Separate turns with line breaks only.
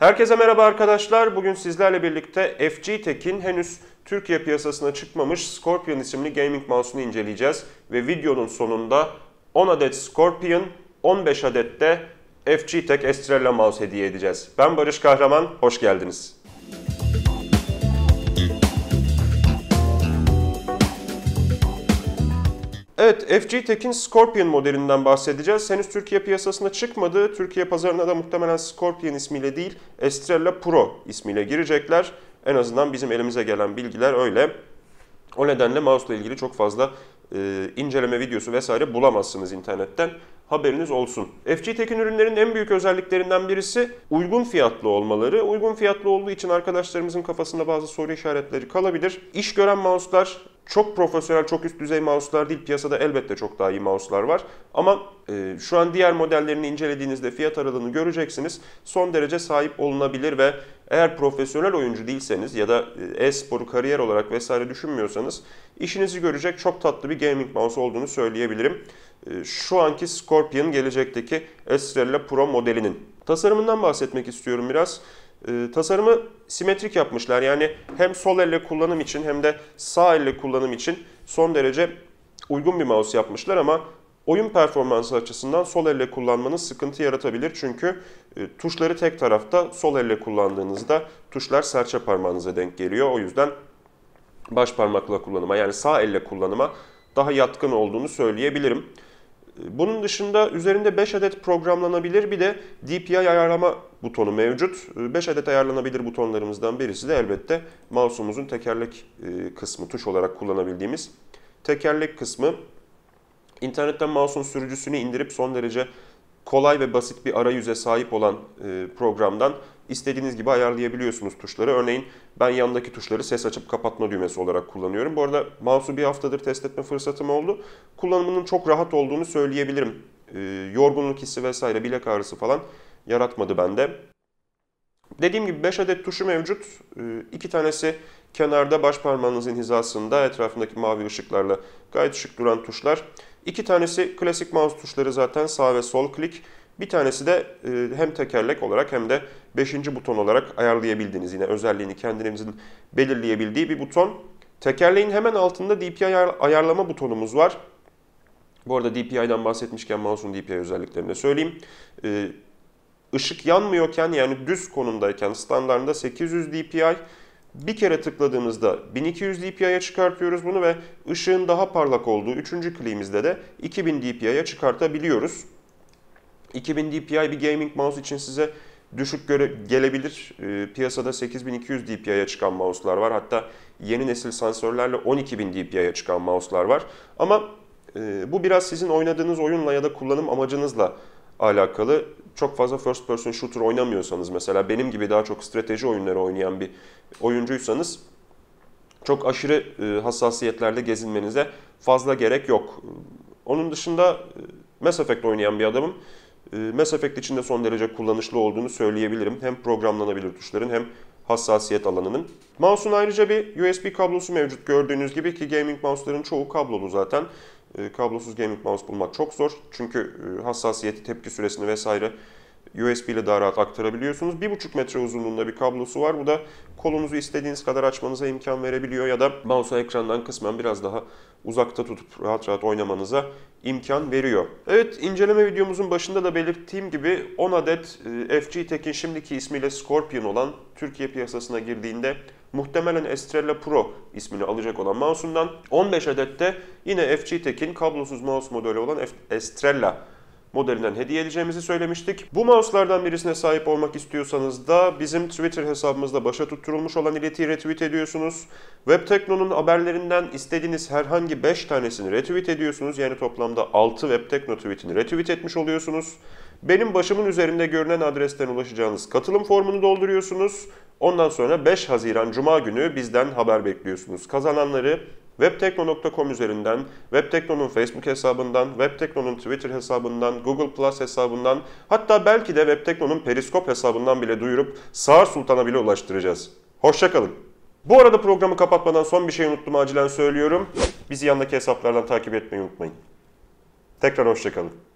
Herkese merhaba arkadaşlar. Bugün sizlerle birlikte FG Tech'in henüz Türkiye piyasasına çıkmamış Scorpion isimli gaming mouse'unu inceleyeceğiz. Ve videonun sonunda 10 adet Scorpion, 15 adet de FG Tech Estrella mouse hediye edeceğiz. Ben Barış Kahraman, hoş geldiniz. Evet, FG Tech'in Scorpion modelinden bahsedeceğiz. Henüz Türkiye piyasasına çıkmadı. Türkiye pazarına da muhtemelen Scorpion ismiyle değil, Estrella Pro ismiyle girecekler. En azından bizim elimize gelen bilgiler öyle. O nedenle mouse'la ilgili çok fazla e, inceleme videosu vesaire bulamazsınız internetten. Haberiniz olsun. FG Tech'in ürünlerinin en büyük özelliklerinden birisi uygun fiyatlı olmaları. Uygun fiyatlı olduğu için arkadaşlarımızın kafasında bazı soru işaretleri kalabilir. İş gören mouse'lar çok profesyonel, çok üst düzey mouse'lar değil. Piyasada elbette çok daha iyi mouse'lar var. Ama e, şu an diğer modellerini incelediğinizde fiyat aralığını göreceksiniz. Son derece sahip olunabilir ve eğer profesyonel oyuncu değilseniz ya da e, e-sporu kariyer olarak vesaire düşünmüyorsanız işinizi görecek çok tatlı bir gaming mouse olduğunu söyleyebilirim. E, şu anki Scorpion gelecekteki Estrella Pro modelinin. Tasarımından bahsetmek istiyorum biraz. E, tasarımı simetrik yapmışlar. Yani hem sol elle kullanım için hem de sağ elle kullanım için son derece uygun bir mouse yapmışlar ama oyun performansı açısından sol elle kullanmanız sıkıntı yaratabilir. Çünkü e, tuşları tek tarafta sol elle kullandığınızda tuşlar serçe parmağınıza denk geliyor. O yüzden baş parmakla kullanıma yani sağ elle kullanıma daha yatkın olduğunu söyleyebilirim. Bunun dışında üzerinde 5 adet programlanabilir bir de DPI ayarlama butonu mevcut. 5 adet ayarlanabilir butonlarımızdan birisi de elbette mouse'umuzun tekerlek e, kısmı, tuş olarak kullanabildiğimiz tekerlek kısmı. İnternetten mouse'un sürücüsünü indirip son derece kolay ve basit bir arayüze sahip olan e, programdan istediğiniz gibi ayarlayabiliyorsunuz tuşları. Örneğin ben yandaki tuşları ses açıp kapatma düğmesi olarak kullanıyorum. Bu arada mouse'u bir haftadır test etme fırsatım oldu. Kullanımının çok rahat olduğunu söyleyebilirim. Ee, yorgunluk hissi vesaire bilek ağrısı falan yaratmadı bende. Dediğim gibi 5 adet tuşu mevcut. 2 ee, tanesi kenarda baş parmağınızın hizasında etrafındaki mavi ışıklarla gayet şık duran tuşlar. İki tanesi klasik mouse tuşları zaten sağ ve sol klik. Bir tanesi de e, hem tekerlek olarak hem de 5. buton olarak ayarlayabildiğiniz yine özelliğini kendinizin belirleyebildiği bir buton. Tekerleğin hemen altında DPI ayarlama butonumuz var. Bu arada DPI'den bahsetmişken mouse'un DPI özelliklerini de söyleyeyim. Işık e, yanmıyorken yani düz konumdayken standartında 800 DPI, bir kere tıkladığımızda 1200 dpi'ye çıkartıyoruz bunu ve ışığın daha parlak olduğu 3. kliğimizde de 2000 dpi'ye çıkartabiliyoruz. 2000 DPI bir gaming mouse için size düşük göre gelebilir. E, piyasada 8200 DPI'ye çıkan mouse'lar var. Hatta yeni nesil sensörlerle 12000 DPI'ye çıkan mouse'lar var. Ama e, bu biraz sizin oynadığınız oyunla ya da kullanım amacınızla alakalı. Çok fazla first person shooter oynamıyorsanız mesela benim gibi daha çok strateji oyunları oynayan bir oyuncuysanız çok aşırı e, hassasiyetlerde gezinmenize fazla gerek yok. Onun dışında e, Mass Effect oynayan bir adamım. Ee, Mass Effect için de son derece kullanışlı olduğunu söyleyebilirim. Hem programlanabilir tuşların hem hassasiyet alanının. Mouse'un ayrıca bir USB kablosu mevcut gördüğünüz gibi ki gaming mouse'ların çoğu kablolu zaten. Ee, kablosuz gaming mouse bulmak çok zor. Çünkü e, hassasiyeti, tepki süresini vesaire USB ile daha rahat aktarabiliyorsunuz. 1,5 metre uzunluğunda bir kablosu var. Bu da kolunuzu istediğiniz kadar açmanıza imkan verebiliyor ya da mouse'u ekrandan kısmen biraz daha uzakta tutup rahat rahat oynamanıza imkan veriyor. Evet inceleme videomuzun başında da belirttiğim gibi 10 adet e, FG Tekin şimdiki ismiyle Scorpion olan Türkiye piyasasına girdiğinde muhtemelen Estrella Pro ismini alacak olan mouse'undan 15 adet de yine FG Tekin kablosuz mouse modeli olan Estrella modelinden hediye edeceğimizi söylemiştik. Bu mouse'lardan birisine sahip olmak istiyorsanız da bizim Twitter hesabımızda başa tutturulmuş olan iletiyi retweet ediyorsunuz. Web Tekno'nun haberlerinden istediğiniz herhangi 5 tanesini retweet ediyorsunuz. Yani toplamda 6 Web Tekno tweetini retweet etmiş oluyorsunuz. Benim başımın üzerinde görünen adresten ulaşacağınız katılım formunu dolduruyorsunuz. Ondan sonra 5 Haziran Cuma günü bizden haber bekliyorsunuz. Kazananları webtekno.com üzerinden, Webtekno'nun Facebook hesabından, Webtekno'nun Twitter hesabından, Google Plus hesabından hatta belki de Webtekno'nun Periskop hesabından bile duyurup Sağır Sultan'a bile ulaştıracağız. Hoşçakalın. Bu arada programı kapatmadan son bir şey unuttum acilen söylüyorum. Bizi yandaki hesaplardan takip etmeyi unutmayın. Tekrar hoşçakalın.